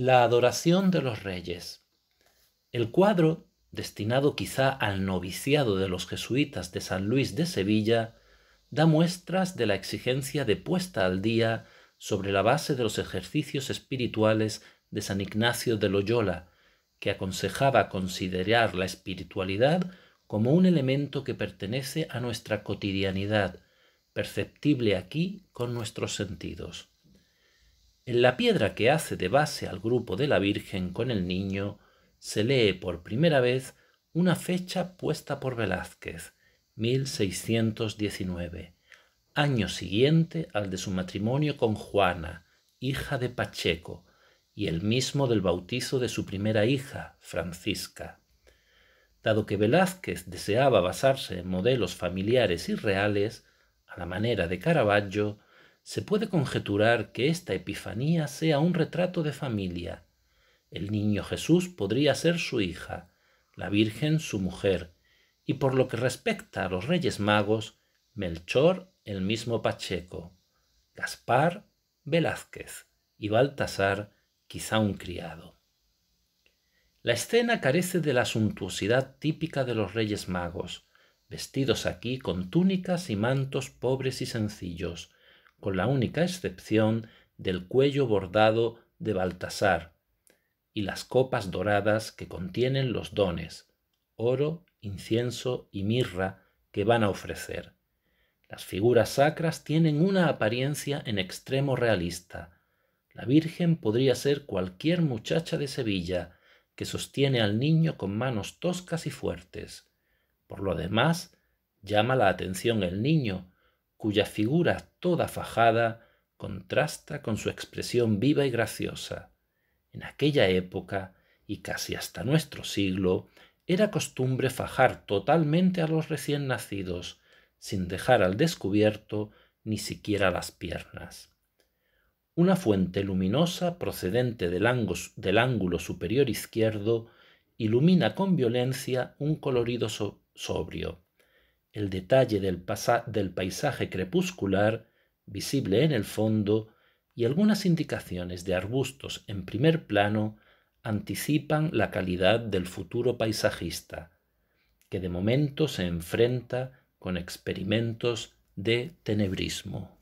la adoración de los reyes. El cuadro, destinado quizá al noviciado de los jesuitas de San Luis de Sevilla, da muestras de la exigencia de puesta al día sobre la base de los ejercicios espirituales de San Ignacio de Loyola, que aconsejaba considerar la espiritualidad como un elemento que pertenece a nuestra cotidianidad, perceptible aquí con nuestros sentidos. En la piedra que hace de base al grupo de la Virgen con el niño se lee por primera vez una fecha puesta por Velázquez, 1619, año siguiente al de su matrimonio con Juana, hija de Pacheco, y el mismo del bautizo de su primera hija, Francisca. Dado que Velázquez deseaba basarse en modelos familiares y reales, a la manera de Caravaggio, se puede conjeturar que esta Epifanía sea un retrato de familia. El niño Jesús podría ser su hija, la Virgen su mujer, y por lo que respecta a los Reyes Magos, Melchor el mismo Pacheco, Gaspar Velázquez y Baltasar quizá un criado. La escena carece de la suntuosidad típica de los Reyes Magos, vestidos aquí con túnicas y mantos pobres y sencillos, con la única excepción del cuello bordado de Baltasar y las copas doradas que contienen los dones, oro, incienso y mirra que van a ofrecer. Las figuras sacras tienen una apariencia en extremo realista. La Virgen podría ser cualquier muchacha de Sevilla que sostiene al niño con manos toscas y fuertes. Por lo demás, llama la atención el niño, cuya figura toda fajada contrasta con su expresión viva y graciosa. En aquella época, y casi hasta nuestro siglo, era costumbre fajar totalmente a los recién nacidos, sin dejar al descubierto ni siquiera las piernas. Una fuente luminosa procedente del, ángulo superior izquierdo ilumina con violencia un colorido sobrio el detalle del, paisaje crepuscular visible en el fondo y algunas indicaciones de arbustos en primer plano anticipan la calidad del futuro paisajista, que de momento se enfrenta con experimentos de tenebrismo.